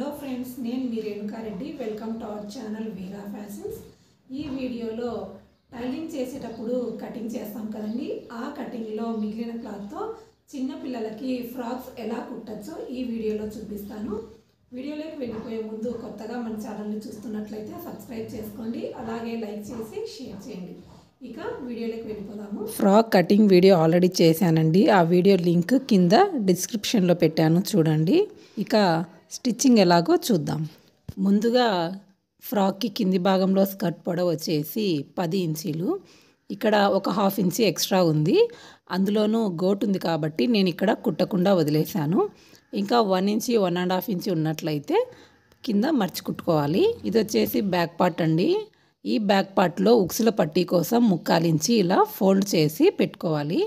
hello friends నేను మీ Renuka Reddy welcome to our channel Veera fashions ఈ వీడియోలో టైలింగ్ చేసేటప్పుడు కటింగ్ చేస్తాం కదండి ఆ కటింగ్లో మిగిలిన క్లాత్తో చిన్నపిల్లలకి ఫ్రాక్స్ ఎలా కుట్టచ్చో ఈ వీడియోలో చూపిస్తాను వీడియోలోకి వెళ్ళిపోయే ముందు కొత్తగా మన ఛానల్ని చూస్తున్నట్లయితే సబ్స్క్రైబ్ చేసుకోండి అలాగే లైక్ చేసి షేర్ చేయండి ఇక వీడియోలోకి వెళ్ళిపోదాము ఫ్రాక్ కటింగ్ వీడియో ఆల్రెడీ చేశానండి ఆ వీడియో లింక్ కింద డిస్క్రిప్షన్లో పెట్టాను చూడండి ఇక స్టిచ్చింగ్ ఎలాగో చూద్దాం ముందుగా ఫ్రాక్కి కింది భాగంలో స్కర్ట్ పొడవు వచ్చేసి పది ఇంచీలు ఇక్కడ ఒక హాఫ్ ఇంచీ ఎక్స్ట్రా ఉంది అందులోనూ గోట్ ఉంది కాబట్టి నేను ఇక్కడ కుట్టకుండా వదిలేశాను ఇంకా one inch one and half inch ఉన్నట్లయితే కింద మర్చి కుట్టుకోవాలి ఇది వచ్చేసి బ్యాక్ పార్ట్ అండి ఈ బ్యాక్ పార్ట్లో ఉక్సుల పట్టీ కోసం ముక్కాలించి ఇలా ఫోల్డ్ చేసి పెట్టుకోవాలి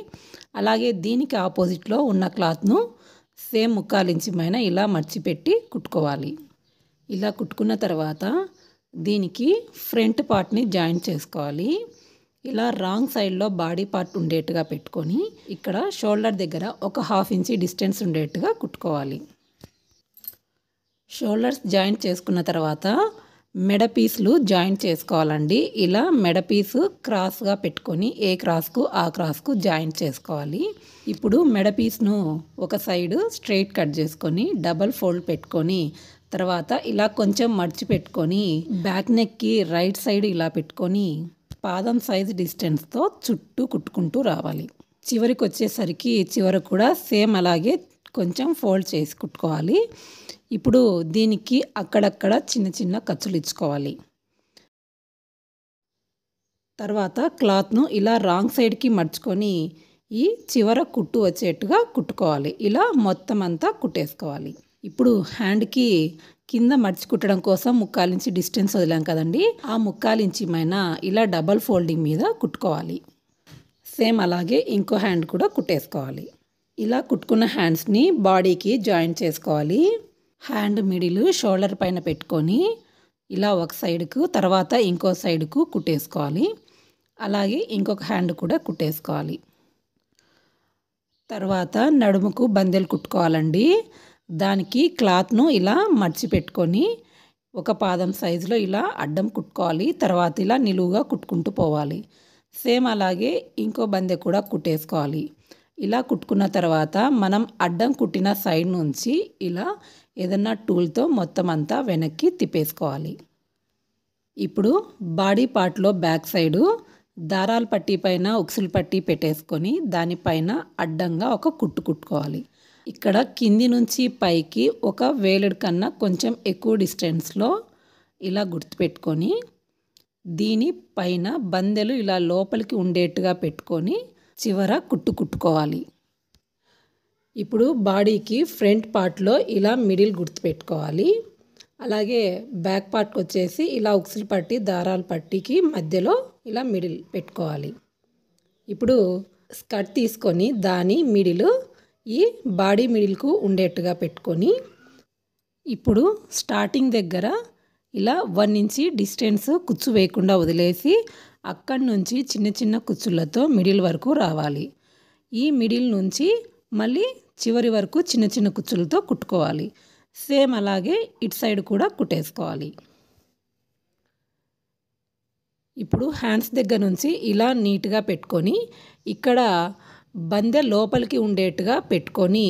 అలాగే దీనికి ఆపోజిట్లో ఉన్న క్లాత్ను సేమ్ ఇంచు పైన ఇలా మర్చిపెట్టి కుట్టుకోవాలి ఇలా కుట్టుకున్న తర్వాత దీనికి ఫ్రంట్ పార్ట్ని జాయిన్ చేసుకోవాలి ఇలా రాంగ్ సైడ్లో బాడీ పార్ట్ ఉండేట్టుగా పెట్టుకొని ఇక్కడ షోల్డర్ దగ్గర ఒక హాఫ్ ఇంచి డిస్టెన్స్ ఉండేట్టుగా కుట్టుకోవాలి షోల్డర్స్ జాయింట్ చేసుకున్న తర్వాత మెడ పీసులు జాయింట్ చేసుకోవాలండి ఇలా మెడ పీసు క్రాస్గా పెట్టుకొని ఏ క్రాస్కు ఆ క్రాస్కు జాయింట్ చేసుకోవాలి ఇప్పుడు మెడ పీస్ను ఒక సైడు స్ట్రైట్ కట్ చేసుకొని డబల్ ఫోల్డ్ పెట్టుకొని తర్వాత ఇలా కొంచెం మడిచి పెట్టుకొని బ్యాక్ నెక్కి రైట్ సైడ్ ఇలా పెట్టుకొని పాదం సైజ్ డిస్టెన్స్తో చుట్టూ కుట్టుకుంటూ రావాలి చివరికి వచ్చేసరికి చివరకు కూడా సేమ్ అలాగే కొంచెం ఫోల్డ్ చేసి కుట్టుకోవాలి ఇప్పుడు దీనికి అక్కడక్కడ చిన్న చిన్న ఖర్చులు ఇచ్చుకోవాలి తర్వాత క్లాత్ను ఇలా రాంగ్ సైడ్కి మర్చుకొని ఈ చివర కుట్టు వచ్చేట్టుగా కుట్టుకోవాలి ఇలా మొత్తం అంతా కుట్టేసుకోవాలి ఇప్పుడు హ్యాండ్కి కింద మర్చి కుట్టడం కోసం ముక్కాలించి డిస్టెన్స్ వదిలాం కదండి ఆ ముక్కాలించి పైన ఇలా డబల్ ఫోల్డింగ్ మీద కుట్టుకోవాలి సేమ్ అలాగే ఇంకో హ్యాండ్ కూడా కుట్టేసుకోవాలి ఇలా కుట్టుకున్న హ్యాండ్స్ని బాడీకి జాయింట్ చేసుకోవాలి హ్యాండ్ మిడిల్ షోల్డర్ పైన పెట్టుకొని ఇలా ఒక సైడ్కు తర్వాత ఇంకో సైడ్కు కుట్టేసుకోవాలి అలాగే ఇంకొక హ్యాండ్ కూడా కుట్టేసుకోవాలి తర్వాత నడుముకు బందెలు కుట్టుకోవాలండి దానికి క్లాత్ను ఇలా మర్చి పెట్టుకొని ఒక పాదం సైజులో ఇలా అడ్డం కుట్టుకోవాలి తర్వాత ఇలా నిలువుగా కుట్టుకుంటూ పోవాలి సేమ్ అలాగే ఇంకో బందె కూడా కుట్టేసుకోవాలి ఇలా కుట్టుకున్న తర్వాత మనం అడ్డం కుట్టిన సైడ్ నుంచి ఇలా ఏదన్నా టూల్తో మొత్తం అంతా వెనక్కి తిప్పేసుకోవాలి ఇప్పుడు బాడీ పార్ట్లో బ్యాక్ సైడు దారాల పట్టి పైన ఉక్సులు పట్టి పెట్టేసుకొని దానిపైన అడ్డంగా ఒక కుట్టు కుట్టుకోవాలి ఇక్కడ కింది నుంచి పైకి ఒక వేలుడు కన్నా కొంచెం ఎక్కువ డిస్టెన్స్లో ఇలా గుర్తుపెట్టుకొని దీని పైన బందెలు ఇలా లోపలికి ఉండేట్టుగా పెట్టుకొని చివర కుట్టు కుట్టుకోవాలి ఇప్పుడు బాడీకి ఫ్రంట్ పార్ట్లో ఇలా మిడిల్ గుర్తుపెట్టుకోవాలి అలాగే బ్యాక్ పార్ట్కి వచ్చేసి ఇలా ఉక్సులు పట్టి దారాలు పట్టికి మధ్యలో ఇలా మిడిల్ పెట్టుకోవాలి ఇప్పుడు స్కర్ట్ తీసుకొని దాని మిడిల్ ఈ బాడీ మిడిల్కు ఉండేట్టుగా పెట్టుకొని ఇప్పుడు స్టార్టింగ్ దగ్గర ఇలా వన్ ఇంచి డిస్టెన్స్ కుచ్చు వేయకుండా వదిలేసి అక్కడి నుంచి చిన్న చిన్న కుచ్చులతో మిడిల్ వరకు రావాలి ఈ మిడిల్ నుంచి మళ్ళీ చివరి వరకు చిన్న చిన్న కుచ్చులతో కుట్టుకోవాలి సేమ్ అలాగే ఇటు సైడ్ కూడా కుట్టేసుకోవాలి ఇప్పుడు హ్యాండ్స్ దగ్గర నుంచి ఇలా నీట్గా పెట్టుకొని ఇక్కడ బందె లోపలికి ఉండేట్టుగా పెట్టుకొని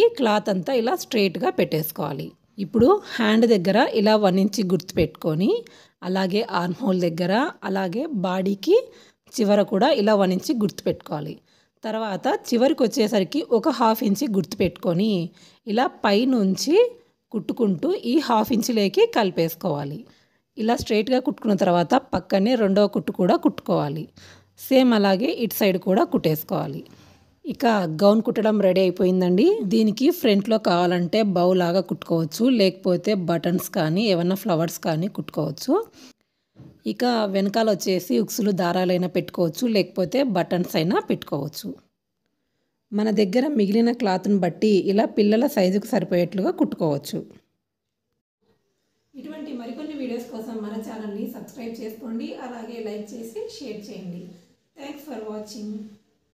ఈ క్లాత్ అంతా ఇలా స్ట్రైట్గా పెట్టేసుకోవాలి ఇప్పుడు హ్యాండ్ దగ్గర ఇలా వన్ ఇంచ్ గుర్తుపెట్టుకొని అలాగే ఆర్మ్ హోల్ దగ్గర అలాగే బాడీకి చివర కూడా ఇలా వన్ ఇంచ్ గుర్తు పెట్టుకోవాలి తర్వాత చివరికి వచ్చేసరికి ఒక హాఫ్ ఇంచ్ గుర్తుపెట్టుకొని ఇలా పైనుంచి కుట్టుకుంటూ ఈ హాఫ్ ఇంచ్లోకి కలిపేసుకోవాలి ఇలా స్ట్రైట్గా కుట్టుకున్న తర్వాత పక్కనే రెండవ కుట్టు కూడా కుట్టుకోవాలి సేమ్ అలాగే ఇటు సైడ్ కూడా కుట్టేసుకోవాలి ఇక గౌన్ కుట్టడం రెడీ అయిపోయిందండి దీనికి ఫ్రంట్లో కావాలంటే బౌ లాగా కుట్టుకోవచ్చు లేకపోతే బటన్స్ కానీ ఏమన్నా ఫ్లవర్స్ కానీ కుట్టుకోవచ్చు ఇక వెనకాల వచ్చేసి ఉక్సులు దారాలైనా పెట్టుకోవచ్చు లేకపోతే బటన్స్ అయినా పెట్టుకోవచ్చు మన దగ్గర మిగిలిన క్లాత్ని బట్టి ఇలా పిల్లల సైజుకు సరిపోయేట్లుగా కుట్టుకోవచ్చు ఇటువంటి మరికొన్ని వీడియోస్ కోసం మన ఛానల్ని సబ్స్క్రైబ్ చేసుకోండి అలాగే లైక్ చేసి షేర్ చేయండి థ్యాంక్స్ ఫర్ వాచింగ్